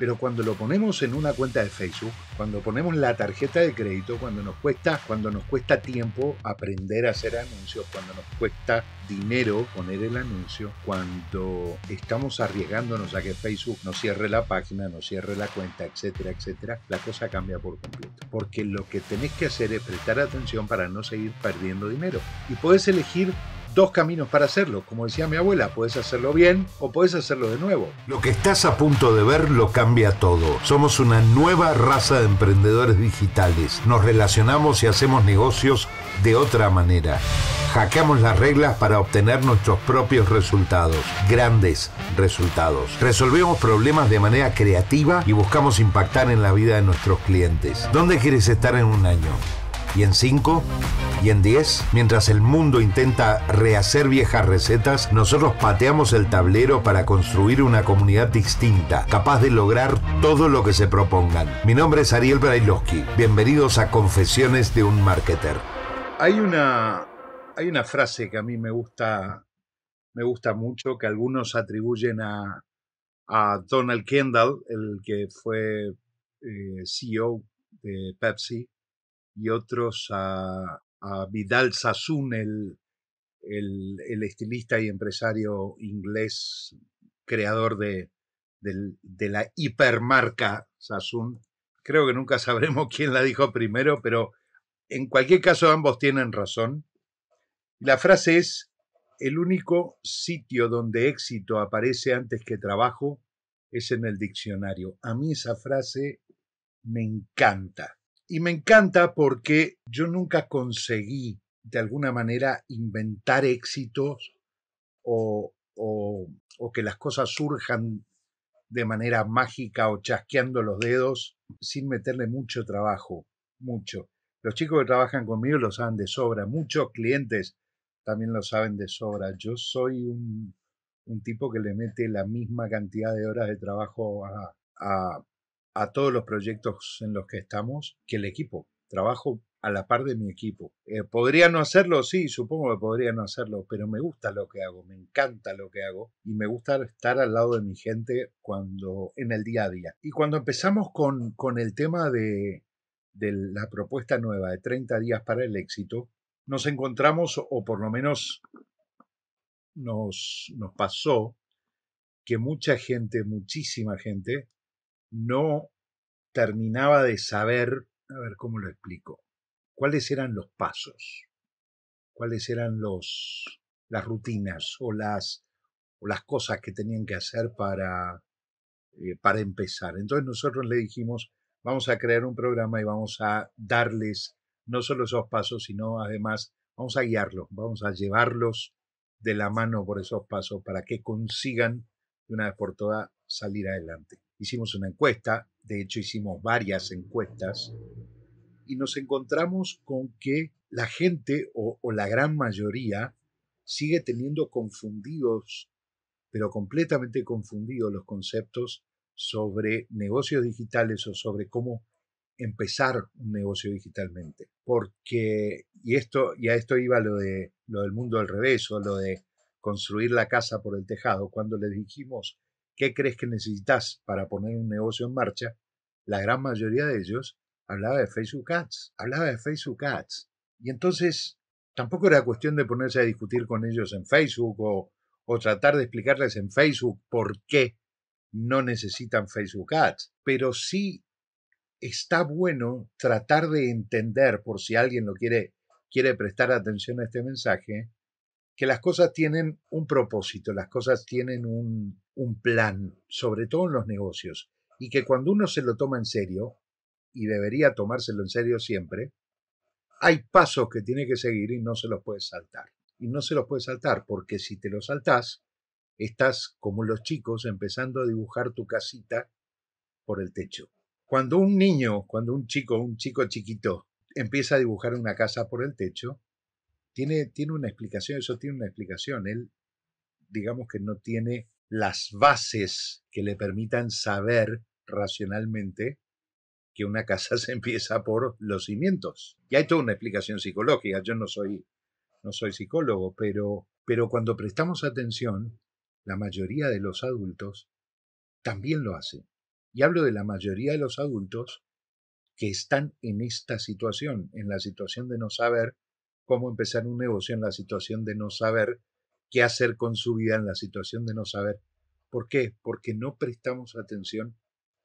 Pero cuando lo ponemos en una cuenta de Facebook, cuando ponemos la tarjeta de crédito, cuando nos cuesta, cuando nos cuesta tiempo aprender a hacer anuncios, cuando nos cuesta dinero poner el anuncio, cuando estamos arriesgándonos a que Facebook nos cierre la página, nos cierre la cuenta, etcétera, etcétera, la cosa cambia por completo. Porque lo que tenés que hacer es prestar atención para no seguir perdiendo dinero. Y puedes elegir dos caminos para hacerlo. Como decía mi abuela, puedes hacerlo bien o puedes hacerlo de nuevo. Lo que estás a punto de ver lo cambia todo. Somos una nueva raza de emprendedores digitales. Nos relacionamos y hacemos negocios de otra manera. Hackeamos las reglas para obtener nuestros propios resultados, grandes resultados. Resolvemos problemas de manera creativa y buscamos impactar en la vida de nuestros clientes. ¿Dónde quieres estar en un año? y en 5 y en 10, mientras el mundo intenta rehacer viejas recetas, nosotros pateamos el tablero para construir una comunidad distinta, capaz de lograr todo lo que se propongan. Mi nombre es Ariel Brailovsky. Bienvenidos a Confesiones de un Marketer. Hay una, hay una frase que a mí me gusta, me gusta mucho, que algunos atribuyen a, a Donald Kendall, el que fue eh, CEO de Pepsi y otros a, Vidal Sassoon, el, estilista y empresario inglés, creador de, de la hipermarca Sassoon. Creo que nunca sabremos quién la dijo primero, pero en cualquier caso ambos tienen razón. La frase es, el único sitio donde éxito aparece antes que trabajo es en el diccionario. A mí esa frase me encanta. Y me encanta porque yo nunca conseguí, de alguna manera, inventar éxitos o, o, que las cosas surjan de manera mágica o chasqueando los dedos sin meterle mucho trabajo, mucho. Los chicos que trabajan conmigo lo saben de sobra, muchos clientes también lo saben de sobra. Yo soy un, un tipo que le mete la misma cantidad de horas de trabajo a, a todos los proyectos en los que estamos que el equipo. Trabajo a la par de mi equipo. Eh, ¿Podría no hacerlo? Sí, supongo que podría no hacerlo, pero me gusta lo que hago, me encanta lo que hago y me gusta estar al lado de mi gente cuando en el día a día. Y cuando empezamos con, con el tema de, de la propuesta nueva de 30 días para el éxito, nos encontramos, o por lo menos nos, nos pasó, que mucha gente, muchísima gente, no terminaba de saber, a ver cómo lo explico, cuáles eran los pasos, cuáles eran los, las rutinas o las, o las cosas que tenían que hacer para, eh, para empezar. Entonces nosotros le dijimos, vamos a crear un programa y vamos a darles no solo esos pasos, sino además vamos a guiarlos, vamos a llevarlos de la mano por esos pasos para que consigan de una vez por todas salir adelante hicimos una encuesta, de hecho hicimos varias encuestas, y nos encontramos con que la gente o, la gran mayoría sigue teniendo confundidos, pero completamente confundidos los conceptos sobre negocios digitales o sobre cómo empezar un negocio digitalmente. Porque, y esto, a esto iba lo de lo del mundo al revés, o lo de construir la casa por el tejado, cuando le dijimos qué crees que necesitas para poner un negocio en marcha, la gran mayoría de ellos hablaba de Facebook Ads, hablaba de Facebook Ads. Y entonces tampoco era cuestión de ponerse a discutir con ellos en Facebook o, tratar de explicarles en Facebook por qué no necesitan Facebook Ads, pero sí está bueno tratar de entender, por si alguien lo quiere, quiere prestar atención a este mensaje, que las cosas tienen un propósito, las cosas tienen un, plan, sobre todo en los negocios, y que cuando uno se lo toma en serio, y debería tomárselo en serio siempre, hay pasos que tiene que seguir y no se los puede saltar. Y no se los puede saltar porque si te lo saltas estás como los chicos empezando a dibujar tu casita por el techo. Cuando un niño, cuando un chico, un chico chiquito, empieza a dibujar una casa por el techo, tiene, una explicación, eso tiene una explicación. Él, digamos que no tiene las bases que le permitan saber racionalmente que una casa se empieza por los cimientos. Y hay toda una explicación psicológica. Yo no soy, no soy psicólogo, pero, pero cuando prestamos atención, la mayoría de los adultos también lo hace. Y hablo de la mayoría de los adultos que están en esta situación, en la situación de no saber cómo empezar un negocio en la situación de no saber qué hacer con su vida, en la situación de no saber. ¿Por qué? Porque no prestamos atención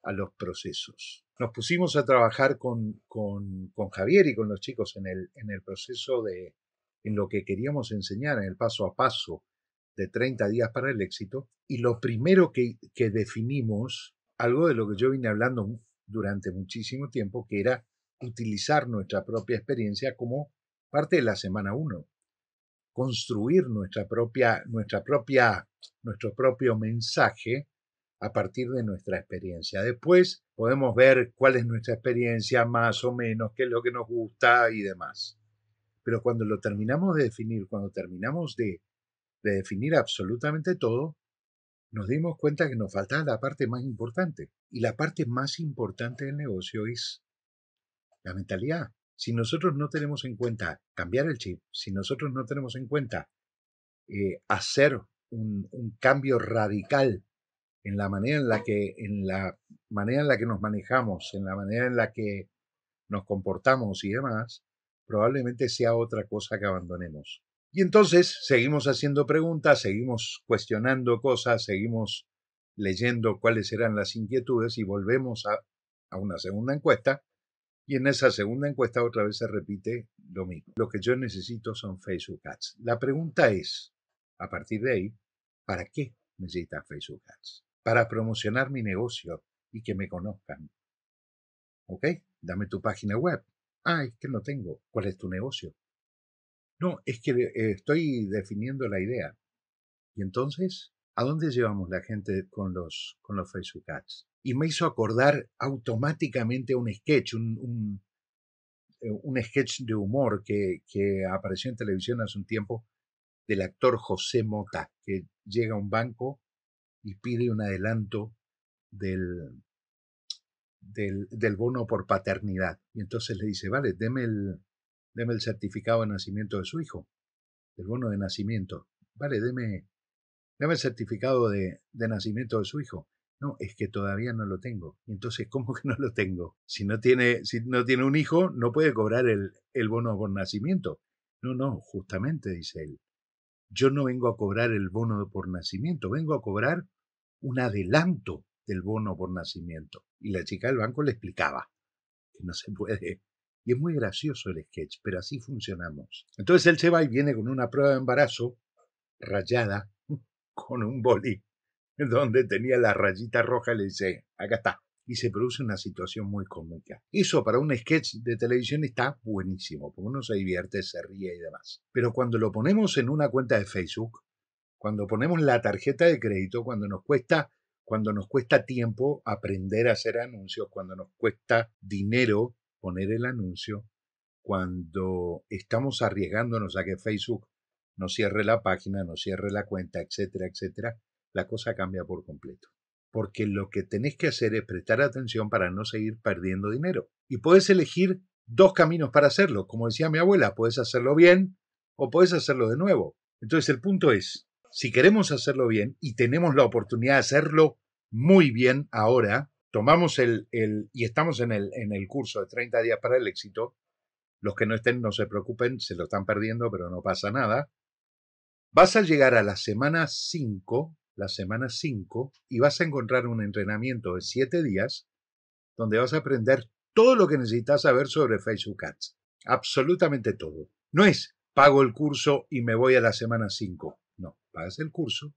a los procesos. Nos pusimos a trabajar con, con, Javier y con los chicos en el, en el proceso de, en lo que queríamos enseñar, en el paso a paso de 30 días para el éxito. Y lo primero que, que definimos, algo de lo que yo vine hablando durante muchísimo tiempo, que era utilizar nuestra propia experiencia como parte de la semana 1. Construir nuestra propia, nuestra propia, nuestro propio mensaje a partir de nuestra experiencia. Después podemos ver cuál es nuestra experiencia más o menos, qué es lo que nos gusta y demás. Pero cuando lo terminamos de definir, cuando terminamos de, de definir absolutamente todo, nos dimos cuenta que nos faltaba la parte más importante. Y la parte más importante del negocio es la mentalidad si nosotros no tenemos en cuenta cambiar el chip, si nosotros no tenemos en cuenta eh, hacer un, cambio radical en la manera en la que en la manera en la que nos manejamos, en la manera en la que nos comportamos y demás, probablemente sea otra cosa que abandonemos. Y entonces seguimos haciendo preguntas, seguimos cuestionando cosas, seguimos leyendo cuáles eran las inquietudes y volvemos a una segunda encuesta y en esa segunda encuesta otra vez se repite lo mismo. Lo que yo necesito son Facebook Ads. La pregunta es, a partir de ahí, ¿para qué necesitas Facebook Ads? Para promocionar mi negocio y que me conozcan. ¿Ok? Dame tu página web. Ah, es que no tengo. ¿Cuál es tu negocio? No, es que eh, estoy definiendo la idea. Y entonces, ¿a dónde llevamos la gente con los, con los Facebook Ads? y me hizo acordar automáticamente un sketch, un, un, eh, un sketch de humor que, apareció en televisión hace un tiempo del actor José Mota, que llega a un banco y pide un adelanto del, del, del bono por paternidad. Y entonces le dice, vale, deme el, deme el certificado de nacimiento de su hijo, del bono de nacimiento. Vale, deme, el certificado de nacimiento de su hijo no, es que todavía no lo tengo. entonces, ¿cómo que no lo tengo? Si no tiene, si no tiene un hijo, no puede cobrar el, el bono por nacimiento. No, no, justamente, dice él. Yo no vengo a cobrar el bono por nacimiento, vengo a cobrar un adelanto del bono por nacimiento. Y la chica del banco le explicaba que no se puede. Y es muy gracioso el sketch, pero así funcionamos. Entonces él se va y viene con una prueba de embarazo rayada con un boli donde tenía la rayita roja, le dice, acá está. Y se produce una situación muy cómica. Eso para un sketch de televisión está buenísimo, porque uno se divierte, se ríe y demás. Pero cuando lo ponemos en una cuenta de Facebook, cuando ponemos la tarjeta de crédito, cuando nos cuesta, cuando nos cuesta tiempo aprender a hacer anuncios, cuando nos cuesta dinero poner el anuncio, cuando estamos arriesgándonos a que Facebook nos cierre la página, nos cierre la cuenta, etcétera, etcétera, la cosa cambia por completo. Porque lo que tenés que hacer es prestar atención para no seguir perdiendo dinero. Y puedes elegir dos caminos para hacerlo. Como decía mi abuela, puedes hacerlo bien o puedes hacerlo de nuevo. Entonces el punto es, si queremos hacerlo bien y tenemos la oportunidad de hacerlo muy bien ahora, tomamos el, el y estamos en el, en el curso de 30 días para el éxito, los que no estén no se preocupen, se lo están perdiendo, pero no pasa nada, vas a llegar a la semana 5 la semana 5 y vas a encontrar un entrenamiento de 7 días donde vas a aprender todo lo que necesitas saber sobre Facebook Ads. Absolutamente todo. No es pago el curso y me voy a la semana 5. No, pagas el curso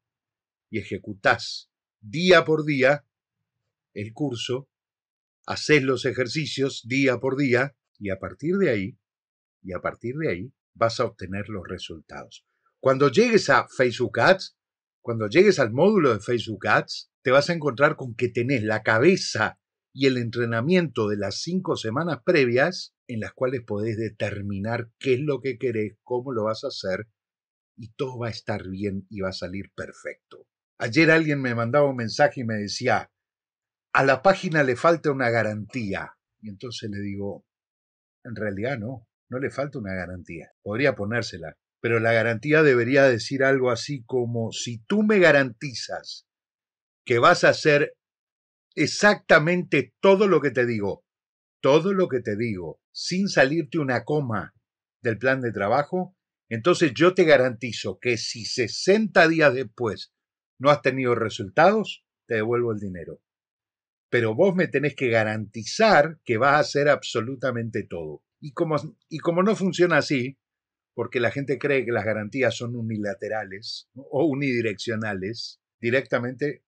y ejecutas día por día el curso, haces los ejercicios día por día y a partir de ahí, y a partir de ahí vas a obtener los resultados. Cuando llegues a Facebook Ads, cuando llegues al módulo de Facebook Ads, te vas a encontrar con que tenés la cabeza y el entrenamiento de las cinco semanas previas en las cuales podés determinar qué es lo que querés, cómo lo vas a hacer y todo va a estar bien y va a salir perfecto. Ayer alguien me mandaba un mensaje y me decía, a la página le falta una garantía. Y entonces le digo, en realidad no, no le falta una garantía, podría ponérsela, pero la garantía debería decir algo así como, si tú me garantizas que vas a hacer exactamente todo lo que te digo, todo lo que te digo, sin salirte una coma del plan de trabajo, entonces yo te garantizo que si 60 días después no has tenido resultados, te devuelvo el dinero. Pero vos me tenés que garantizar que vas a hacer absolutamente todo. Y como, y como no funciona así, porque la gente cree que las garantías son unilaterales o unidireccionales, directamente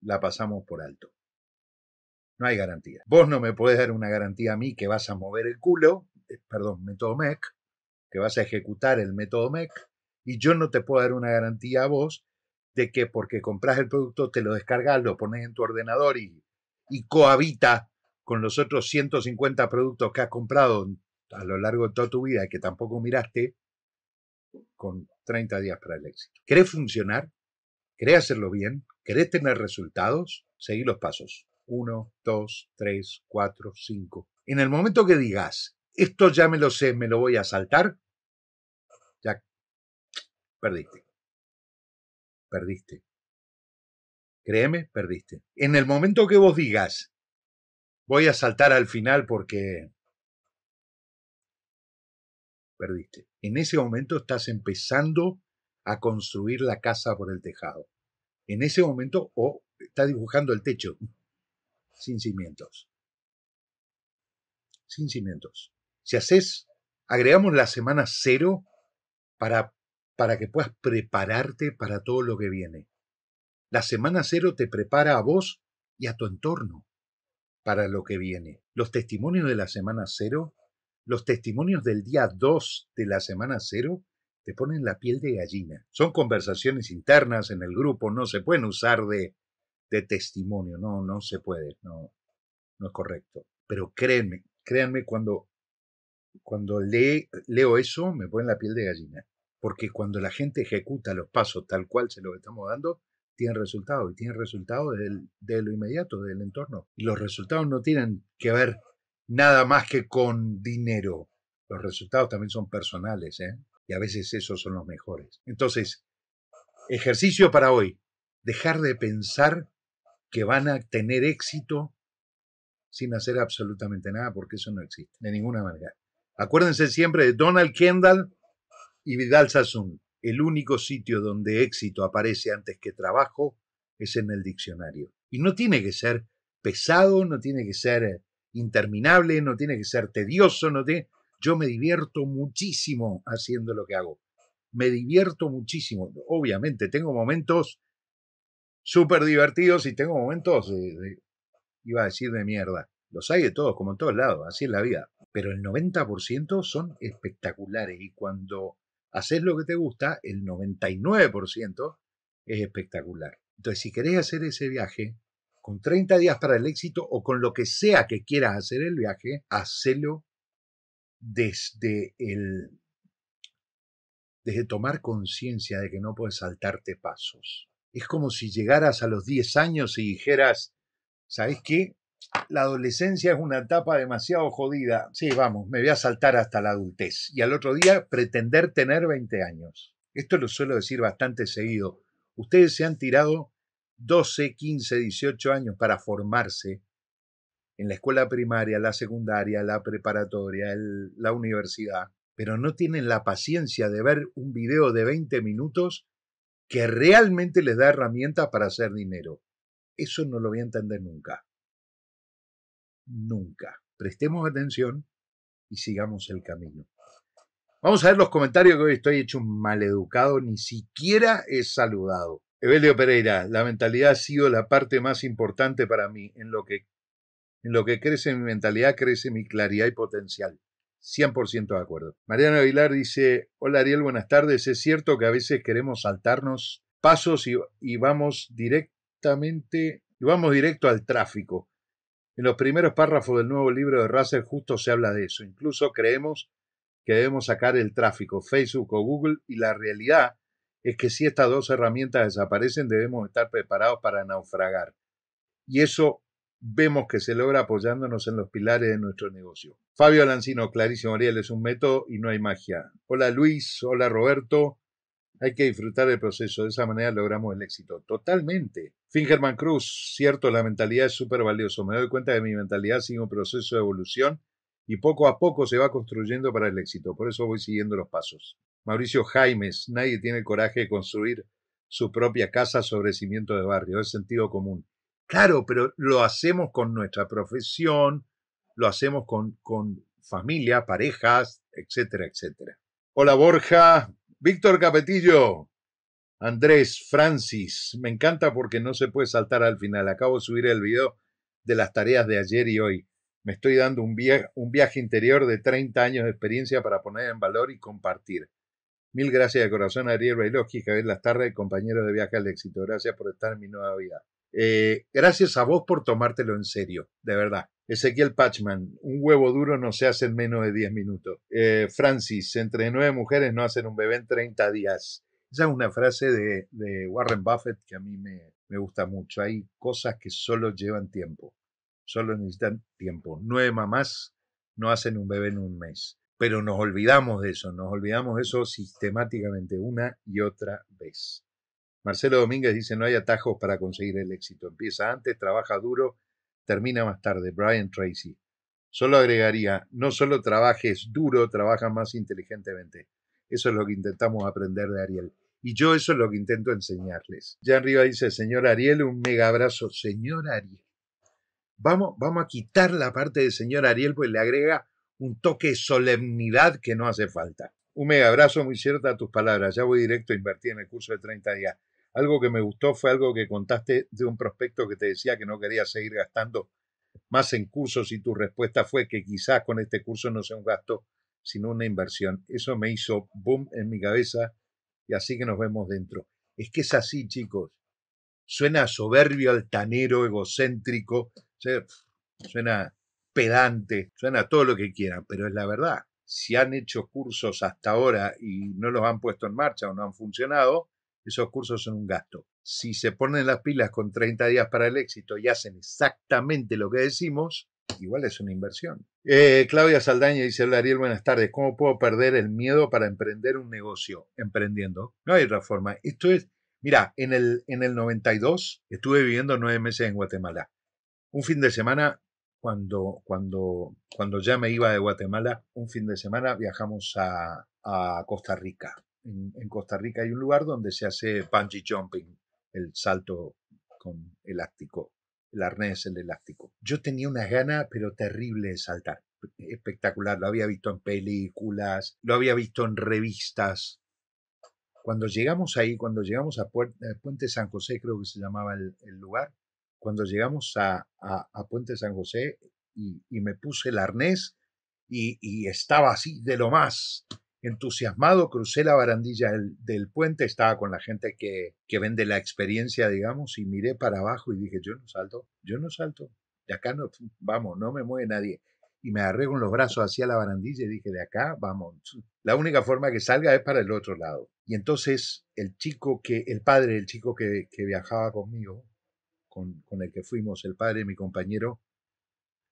la pasamos por alto. No hay garantía. Vos no me podés dar una garantía a mí que vas a mover el culo, eh, perdón, método MEC, que vas a ejecutar el método MEC, y yo no te puedo dar una garantía a vos de que porque compras el producto, te lo descargas, lo pones en tu ordenador y, cohabita con los otros 150 productos que has comprado a lo largo de toda tu vida que tampoco miraste con 30 días para el éxito. ¿Querés funcionar? ¿Querés hacerlo bien? ¿Querés tener resultados? Seguí los pasos. Uno, dos, tres, cuatro, cinco. En el momento que digas, esto ya me lo sé, me lo voy a saltar, ya perdiste. Perdiste. Créeme, perdiste. En el momento que vos digas, voy a saltar al final porque perdiste. En ese momento estás empezando a construir la casa por el tejado. En ese momento, o estás dibujando el techo sin cimientos. Sin cimientos. Si haces, agregamos la semana cero para, para que puedas prepararte para todo lo que viene. La semana cero te prepara a vos y a tu entorno para lo que viene. Los testimonios de la semana cero los testimonios del día 2 de la semana cero te ponen la piel de gallina. Son conversaciones internas en el grupo, no se pueden usar de, de testimonio, no, no se puede, no, no es correcto. Pero créanme, créanme cuando, cuando leo eso me ponen la piel de gallina, porque cuando la gente ejecuta los pasos tal cual se los estamos dando, tienen resultados y tienen resultados de lo inmediato, del entorno. Y los resultados no tienen que ver nada más que con dinero. Los resultados también son personales, ¿eh? y a veces esos son los mejores. Entonces, ejercicio para hoy, dejar de pensar que van a tener éxito sin hacer absolutamente nada, porque eso no existe, de ninguna manera. Acuérdense siempre de Donald Kendall y Vidal Sassoon. El único sitio donde éxito aparece antes que trabajo es en el diccionario. Y no tiene que ser pesado, no tiene que ser eh, interminable, no tiene que ser tedioso, no te. Yo me divierto muchísimo haciendo lo que hago. Me divierto muchísimo. Obviamente, tengo momentos súper divertidos y tengo momentos de, iba a decir de mierda. Los hay de todos, como en todos lados, así es la vida. Pero el 90% son espectaculares y cuando haces lo que te gusta, el 99% es espectacular. Entonces, si querés hacer ese viaje, con 30 días para el éxito o con lo que sea que quieras hacer el viaje, hacelo desde el desde tomar conciencia de que no puedes saltarte pasos. Es como si llegaras a los 10 años y dijeras, ¿sabes qué? La adolescencia es una etapa demasiado jodida. Sí, vamos, me voy a saltar hasta la adultez y al otro día pretender tener 20 años. Esto lo suelo decir bastante seguido. Ustedes se han tirado 12, 15, 18 años para formarse en la escuela primaria, la secundaria, la preparatoria, la universidad, pero no tienen la paciencia de ver un video de 20 minutos que realmente les da herramientas para hacer dinero. Eso no lo voy a entender nunca. Nunca. Prestemos atención y sigamos el camino. Vamos a ver los comentarios que hoy estoy hecho un maleducado, ni siquiera he saludado. Evelio Pereira, la mentalidad ha sido la parte más importante para mí. En lo que, en lo que crece mi mentalidad, crece mi claridad y potencial. 100% de acuerdo. Mariano Aguilar dice, hola Ariel, buenas tardes. Es cierto que a veces queremos saltarnos pasos y, vamos directamente, vamos directo al tráfico. En los primeros párrafos del nuevo libro de Russell justo se habla de eso. Incluso creemos que debemos sacar el tráfico, Facebook o Google, y la realidad es que si estas dos herramientas desaparecen debemos estar preparados para naufragar. Y eso vemos que se logra apoyándonos en los pilares de nuestro negocio. Fabio Alancino, clarísimo, Ariel, es un método y no hay magia. Hola Luis, hola Roberto. Hay que disfrutar del proceso, de esa manera logramos el éxito. Totalmente. Fingerman Cruz, cierto, la mentalidad es súper valiosa. Me doy cuenta de mi mentalidad sigue un proceso de evolución y poco a poco se va construyendo para el éxito. Por eso voy siguiendo los pasos. Mauricio Jaimes, nadie tiene el coraje de construir su propia casa sobre cimiento de barrio, es sentido común. Claro, pero lo hacemos con nuestra profesión, lo hacemos con, con familia, parejas, etcétera, etcétera. Hola Borja, Víctor Capetillo, Andrés, Francis, me encanta porque no se puede saltar al final. Acabo de subir el video de las tareas de ayer y hoy me estoy dando un, viaje interior de 30 años de experiencia para poner en valor y compartir. Mil gracias de corazón a Ariel Bailoski, Javier Lastarra y compañeros de Viaje al Éxito. Gracias por estar en mi nueva vida. Eh, gracias a vos por tomártelo en serio, de verdad. Ezequiel Patchman, un huevo duro no se hace en menos de 10 minutos. Eh, Francis, entre nueve mujeres no hacen un bebé en 30 días. Esa es una frase de, Warren Buffett que a mí me, me gusta mucho. Hay cosas que solo llevan tiempo solo necesitan tiempo. Nueve mamás no hacen un bebé en un mes. Pero nos olvidamos de eso, nos olvidamos de eso sistemáticamente una y otra vez. Marcelo Domínguez dice, no hay atajos para conseguir el éxito. Empieza antes, trabaja duro, termina más tarde. Brian Tracy. Solo agregaría, no solo trabajes duro, trabaja más inteligentemente. Eso es lo que intentamos aprender de Ariel. Y yo eso es lo que intento enseñarles. Jan Riva dice, señor Ariel, un mega abrazo. Señor Ariel. Vamos, vamos a quitar la parte del señor Ariel, pues le agrega un toque de solemnidad que no hace falta. Un mega abrazo, muy cierto a tus palabras. Ya voy directo a invertir en el curso de 30 días. Algo que me gustó fue algo que contaste de un prospecto que te decía que no quería seguir gastando más en cursos y tu respuesta fue que quizás con este curso no sea un gasto, sino una inversión. Eso me hizo boom en mi cabeza y así que nos vemos dentro. Es que es así, chicos. Suena soberbio, altanero, egocéntrico, suena pedante, suena todo lo que quieran, pero es la verdad. Si han hecho cursos hasta ahora y no los han puesto en marcha o no han funcionado, esos cursos son un gasto. Si se ponen las pilas con 30 días para el éxito y hacen exactamente lo que decimos, igual es una inversión. Eh, Claudia Saldaña dice, hola Ariel, buenas tardes. ¿Cómo puedo perder el miedo para emprender un negocio emprendiendo? No hay otra forma. Esto es, mira, en el, en el 92 estuve viviendo nueve meses en Guatemala un fin de semana, cuando, cuando, cuando ya me iba de Guatemala, un fin de semana viajamos a, Costa Rica. En, Costa Rica hay un lugar donde se hace bungee jumping, el salto con elástico, el arnés, el elástico. Yo tenía unas ganas, pero terrible de saltar. Espectacular, lo había visto en películas, lo había visto en revistas, cuando llegamos ahí, cuando llegamos a eh, Puente San José, creo que se llamaba el lugar, cuando llegamos a, a, Puente San José y, me puse el arnés y, estaba así de lo más entusiasmado, crucé la barandilla del, puente, estaba con la gente que, que, vende la experiencia, digamos, y miré para abajo y dije, yo no salto, yo no salto, de acá no, vamos, no me mueve nadie. Y me agarré con los brazos hacia la barandilla y dije, de acá, vamos, la única forma que salga es para el otro lado. Y entonces el chico que, el padre del chico que, que viajaba conmigo, con, el que fuimos, el padre, mi compañero,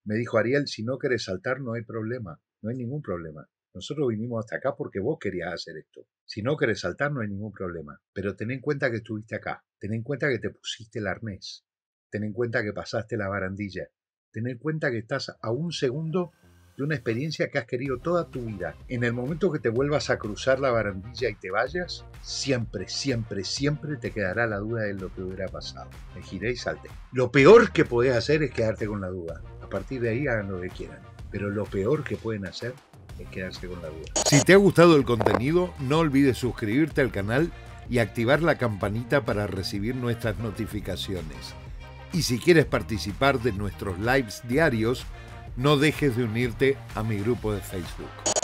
me dijo, Ariel, si no querés saltar, no hay problema, no hay ningún problema. Nosotros vinimos hasta acá porque vos querías hacer esto. Si no querés saltar, no hay ningún problema. Pero ten en cuenta que estuviste acá, ten en cuenta que te pusiste el arnés, ten en cuenta que pasaste la barandilla, ten en cuenta que estás a un segundo de una experiencia que has querido toda tu vida. En el momento que te vuelvas a cruzar la barandilla y te vayas, siempre, siempre, siempre te quedará la duda de lo que hubiera pasado. Me giré y salté. Lo peor que podés hacer es quedarte con la duda. A partir de ahí hagan lo que quieran. Pero lo peor que pueden hacer es quedarse con la duda. Si te ha gustado el contenido, no olvides suscribirte al canal y activar la campanita para recibir nuestras notificaciones. Y si quieres participar de nuestros lives diarios, no dejes de unirte a mi grupo de Facebook.